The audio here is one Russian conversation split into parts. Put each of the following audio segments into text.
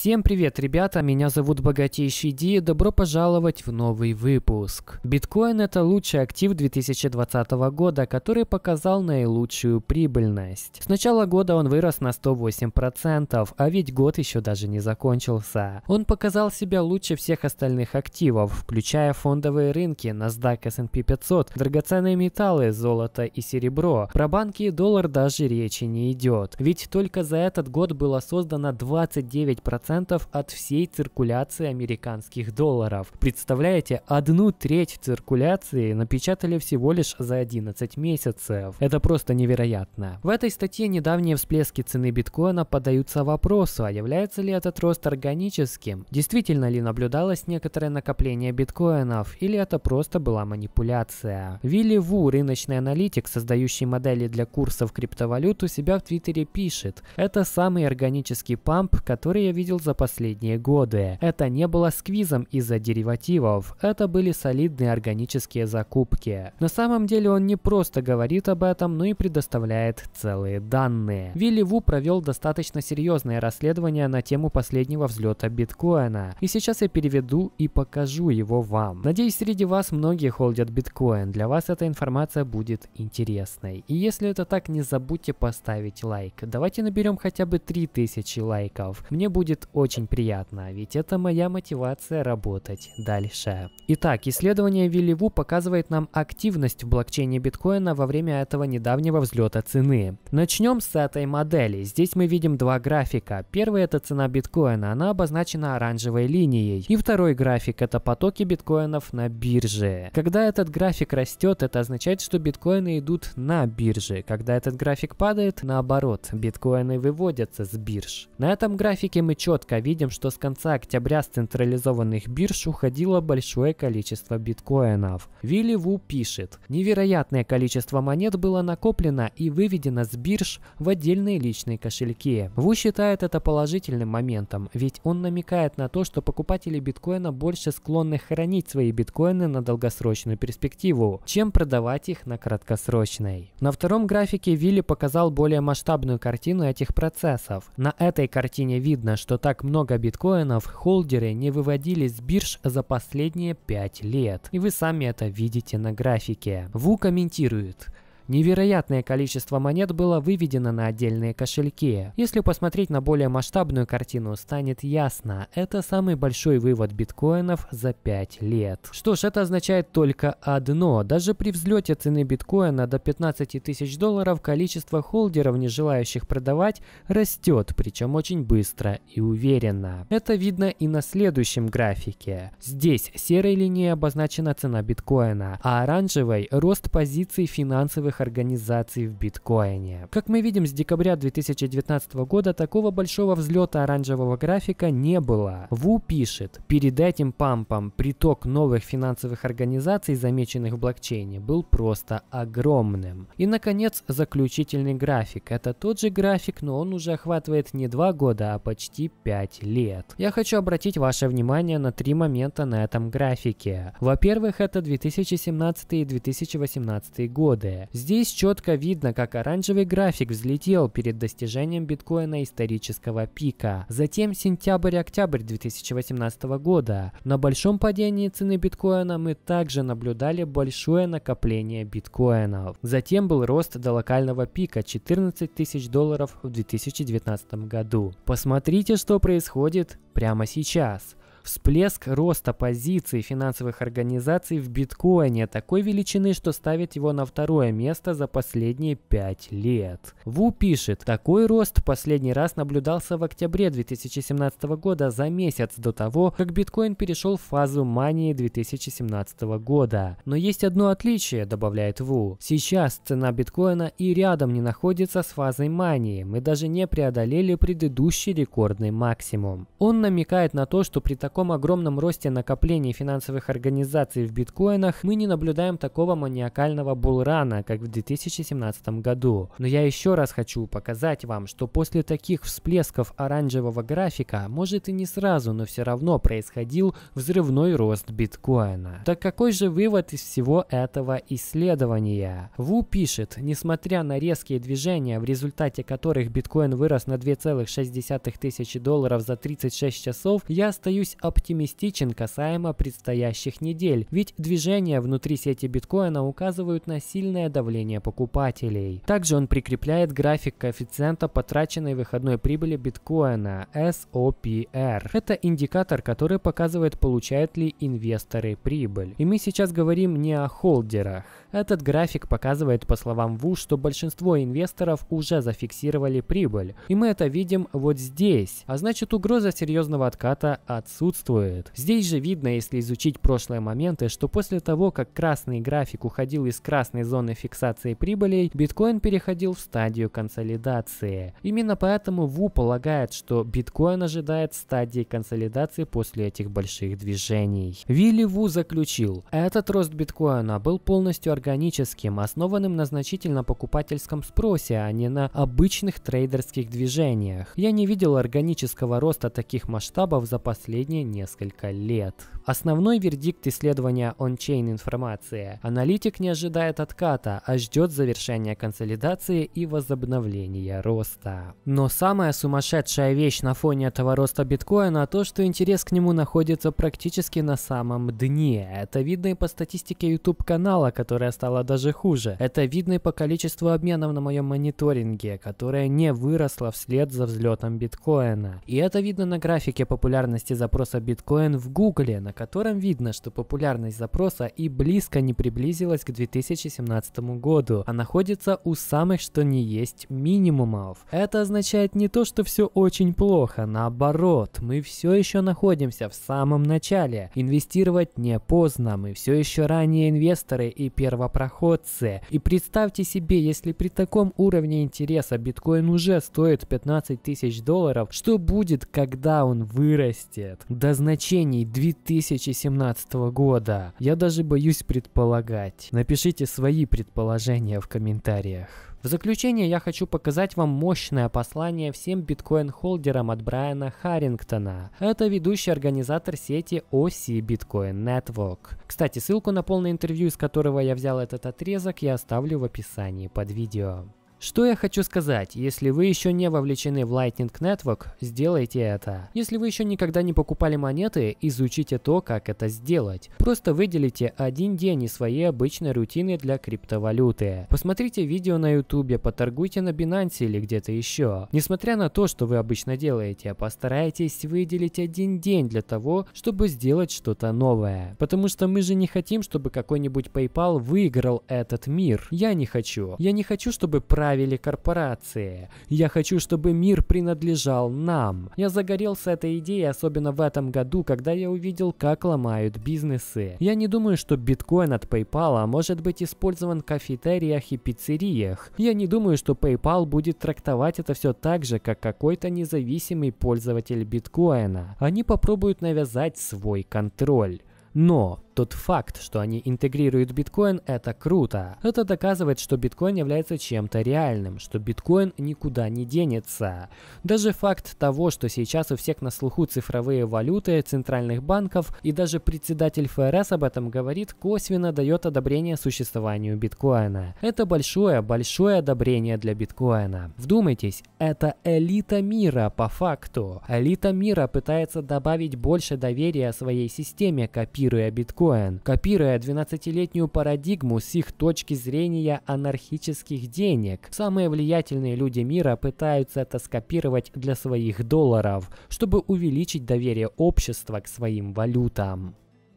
Всем привет, ребята, меня зовут Богатейший Ди, добро пожаловать в новый выпуск. Биткоин это лучший актив 2020 года, который показал наилучшую прибыльность. С начала года он вырос на 108%, а ведь год еще даже не закончился. Он показал себя лучше всех остальных активов, включая фондовые рынки, NASDAQ, S&P 500, драгоценные металлы, золото и серебро. Про банки и доллар даже речи не идет, ведь только за этот год было создано 29% 10% от всей циркуляции американских долларов. Представляете, одну треть циркуляции напечатали всего лишь за 11 месяцев. Это просто невероятно. В этой статье недавние всплески цены биткоина подаются вопросу, а является ли этот рост органическим? Действительно ли наблюдалось некоторое накопление биткоинов, или это просто была манипуляция? Вилли Ву, рыночный аналитик, создающий модели для курсов криптовалют, у себя в Твиттере пишет, это самый органический памп, который я видел за последние годы. Это не было сквизом из-за деривативов, это были солидные органические закупки. На самом деле он не просто говорит об этом, но и предоставляет целые данные. Вилли Ву провел достаточно серьезное расследование на тему последнего взлета биткоина. И сейчас я переведу и покажу его вам. Надеюсь, среди вас многие холдят биткоин. Для вас эта информация будет интересной. И если это так, не забудьте поставить лайк. Давайте наберем хотя бы 3000 лайков. Мне будет очень приятно, ведь это моя мотивация работать дальше. Итак, исследование Вилливу показывает нам активность в блокчейне биткоина во время этого недавнего взлета цены. Начнем с этой модели. Здесь мы видим два графика. Первый это цена биткоина, она обозначена оранжевой линией. И второй график это потоки биткоинов на бирже. Когда этот график растет, это означает, что биткоины идут на бирже. Когда этот график падает, наоборот, биткоины выводятся с бирж. На этом графике мы четко четко видим, что с конца октября с централизованных бирж уходило большое количество биткоинов. Вилли Ву пишет, невероятное количество монет было накоплено и выведено с бирж в отдельные личные кошельки. Ву считает это положительным моментом, ведь он намекает на то, что покупатели биткоина больше склонны хранить свои биткоины на долгосрочную перспективу, чем продавать их на краткосрочной. На втором графике Вилли показал более масштабную картину этих процессов. На этой картине видно, что так так много биткоинов холдеры не выводили с бирж за последние 5 лет. И вы сами это видите на графике. Ву комментирует. Невероятное количество монет было выведено на отдельные кошельки. Если посмотреть на более масштабную картину, станет ясно, это самый большой вывод биткоинов за 5 лет. Что ж, это означает только одно. Даже при взлете цены биткоина до 15 тысяч долларов количество холдеров, не желающих продавать, растет, причем очень быстро и уверенно. Это видно и на следующем графике. Здесь серой линией обозначена цена биткоина, а оранжевой – рост позиций финансовых организаций в биткоине. Как мы видим, с декабря 2019 года такого большого взлета оранжевого графика не было. Ву пишет, перед этим пампом приток новых финансовых организаций, замеченных в блокчейне, был просто огромным. И, наконец, заключительный график. Это тот же график, но он уже охватывает не два года, а почти 5 лет. Я хочу обратить ваше внимание на три момента на этом графике. Во-первых, это 2017 и 2018 годы. Здесь Здесь четко видно, как оранжевый график взлетел перед достижением биткоина исторического пика. Затем сентябрь-октябрь 2018 года. На большом падении цены биткоина мы также наблюдали большое накопление биткоинов. Затем был рост до локального пика 14 тысяч долларов в 2019 году. Посмотрите, что происходит прямо сейчас всплеск роста позиций финансовых организаций в биткоине такой величины, что ставит его на второе место за последние пять лет. Ву пишет, такой рост последний раз наблюдался в октябре 2017 года за месяц до того, как биткоин перешел в фазу мании 2017 года. Но есть одно отличие, добавляет Ву. Сейчас цена биткоина и рядом не находится с фазой мании, мы даже не преодолели предыдущий рекордный максимум. Он намекает на то, что при таком таком огромном росте накоплений финансовых организаций в биткоинах мы не наблюдаем такого маниакального булрана, как в 2017 году. Но я еще раз хочу показать вам, что после таких всплесков оранжевого графика, может и не сразу, но все равно происходил взрывной рост биткоина. Так какой же вывод из всего этого исследования? Ву пишет, несмотря на резкие движения, в результате которых биткоин вырос на 2,6 тысячи долларов за 36 часов, я остаюсь оптимистичен касаемо предстоящих недель, ведь движения внутри сети биткоина указывают на сильное давление покупателей. Также он прикрепляет график коэффициента потраченной выходной прибыли биткоина SOPR. Это индикатор, который показывает, получают ли инвесторы прибыль. И мы сейчас говорим не о холдерах. Этот график показывает, по словам Ву, что большинство инвесторов уже зафиксировали прибыль. И мы это видим вот здесь. А значит угроза серьезного отката отсутствует присутствует. Здесь же видно, если изучить прошлые моменты, что после того, как красный график уходил из красной зоны фиксации прибылей, биткоин переходил в стадию консолидации. Именно поэтому Ву полагает, что биткоин ожидает стадии консолидации после этих больших движений. Вилли Ву заключил, этот рост биткоина был полностью органическим, основанным на значительно покупательском спросе, а не на обычных трейдерских движениях. Я не видел органического роста таких масштабов за последние последние несколько лет. Основной вердикт исследования ончейн информации. Аналитик не ожидает отката, а ждет завершения консолидации и возобновления роста. Но самая сумасшедшая вещь на фоне этого роста биткоина то, что интерес к нему находится практически на самом дне. Это видно и по статистике YouTube канала, которая стала даже хуже. Это видно и по количеству обменов на моем мониторинге, которое не выросло вслед за взлетом биткоина. И это видно на графике популярности запроса запроса биткоин в Гугле, на котором видно, что популярность запроса и близко не приблизилась к 2017 году, а находится у самых что не есть минимумов. Это означает не то, что все очень плохо, наоборот, мы все еще находимся в самом начале. Инвестировать не поздно, мы все еще ранние инвесторы и первопроходцы. И представьте себе, если при таком уровне интереса биткоин уже стоит 15 тысяч долларов, что будет, когда он вырастет? до значений 2017 года? Я даже боюсь предполагать. Напишите свои предположения в комментариях. В заключение я хочу показать вам мощное послание всем биткоин-холдерам от Брайана Харрингтона. Это ведущий организатор сети Оси Bitcoin Network. Кстати, ссылку на полное интервью, из которого я взял этот отрезок, я оставлю в описании под видео. Что я хочу сказать, если вы еще не вовлечены в Lightning Network, сделайте это. Если вы еще никогда не покупали монеты, изучите то, как это сделать. Просто выделите один день из своей обычной рутины для криптовалюты. Посмотрите видео на YouTube, поторгуйте на Binance или где-то еще. Несмотря на то, что вы обычно делаете, постарайтесь выделить один день для того, чтобы сделать что-то новое. Потому что мы же не хотим, чтобы какой-нибудь PayPal выиграл этот мир. Я не хочу. Я не хочу, чтобы правильно правили корпорации. Я хочу, чтобы мир принадлежал нам. Я загорелся этой идеей, особенно в этом году, когда я увидел, как ломают бизнесы. Я не думаю, что биткоин от PayPal а может быть использован в кафетериях и пиццериях. Я не думаю, что PayPal будет трактовать это все так же, как какой-то независимый пользователь биткоина. Они попробуют навязать свой контроль. Но тот факт, что они интегрируют биткоин, это круто. Это доказывает, что биткоин является чем-то реальным, что биткоин никуда не денется. Даже факт того, что сейчас у всех на слуху цифровые валюты центральных банков и даже председатель ФРС об этом говорит, косвенно дает одобрение существованию биткоина. Это большое-большое одобрение для биткоина. Вдумайтесь, это элита мира по факту. Элита мира пытается добавить больше доверия своей системе, копируя биткоин устроен, копируя 12-летнюю парадигму с их точки зрения анархических денег. Самые влиятельные люди мира пытаются это скопировать для своих долларов, чтобы увеличить доверие общества к своим валютам.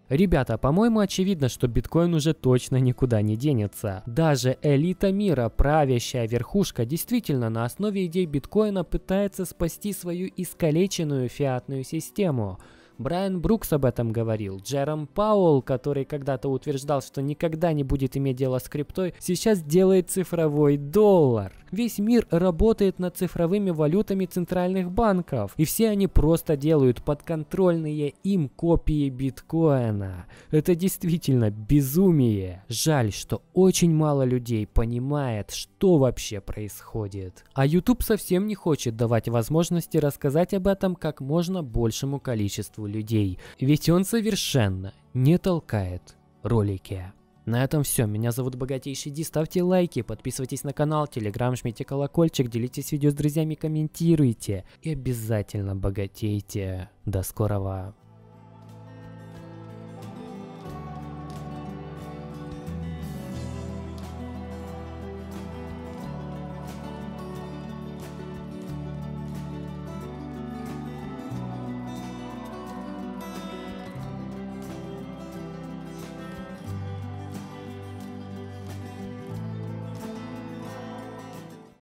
Ребята, по-моему, очевидно, что биткоин уже точно никуда не денется. Даже элита мира, правящая верхушка, действительно на основе идей биткоина пытается спасти свою искалеченную фиатную систему – Брайан Брукс об этом говорил. Джером Пауэлл, который когда-то утверждал, что никогда не будет иметь дело с криптой, сейчас делает цифровой доллар. Весь мир работает над цифровыми валютами центральных банков, и все они просто делают подконтрольные им копии биткоина. Это действительно безумие. Жаль, что очень мало людей понимает, что вообще происходит. А YouTube совсем не хочет давать возможности рассказать об этом как можно большему количеству людей, ведь он совершенно не толкает ролики. На этом все. Меня зовут Богатейший Ди. Ставьте лайки, подписывайтесь на канал, телеграм, жмите колокольчик, делитесь видео с друзьями, комментируйте. И обязательно богатейте. До скорого.